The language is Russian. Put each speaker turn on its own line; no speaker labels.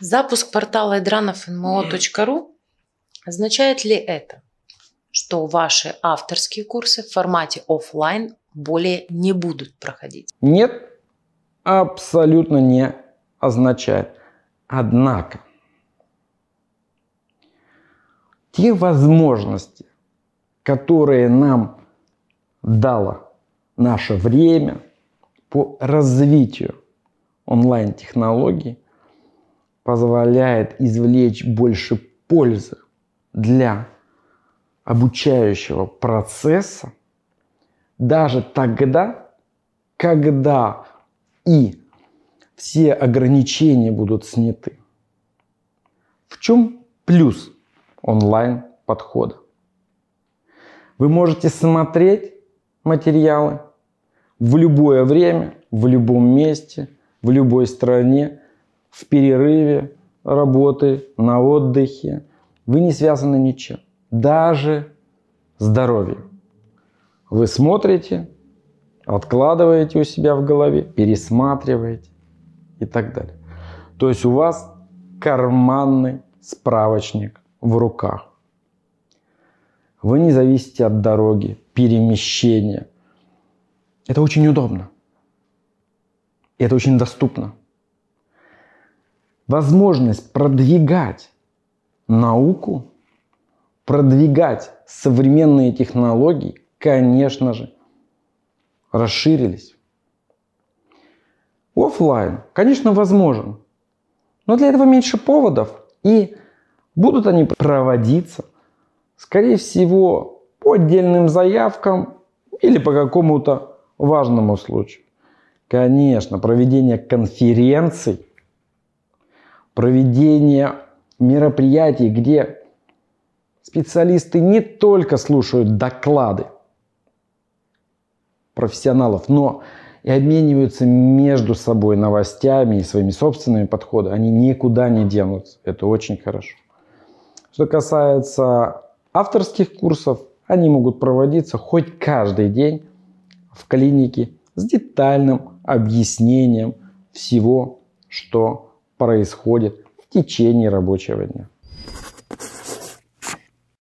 Запуск портала idranovnmo.ru эм означает ли это, что ваши авторские курсы в формате офлайн более не будут проходить? Нет, абсолютно не означает. Однако, те возможности, которые нам дало наше время по развитию онлайн-технологий, позволяет извлечь больше пользы для обучающего процесса, даже тогда, когда и все ограничения будут сняты. В чем плюс онлайн подхода? Вы можете смотреть материалы в любое время, в любом месте, в любой стране – в перерыве работы, на отдыхе. Вы не связаны ничем, даже здоровьем. Вы смотрите, откладываете у себя в голове, пересматриваете и так далее. То есть у вас карманный справочник в руках. Вы не зависите от дороги, перемещения. Это очень удобно. это очень доступно возможность продвигать науку, продвигать современные технологии, конечно же, расширились. Оффлайн, конечно, возможен, но для этого меньше поводов, и будут они проводиться, скорее всего, по отдельным заявкам или по какому-то важному случаю. Конечно, проведение конференций – проведение мероприятий, где специалисты не только слушают доклады профессионалов, но и обмениваются между собой новостями и своими собственными подходами. Они никуда не денутся. Это очень хорошо. Что касается авторских курсов, они могут проводиться хоть каждый день в клинике с детальным объяснением всего, что происходит в течение рабочего дня.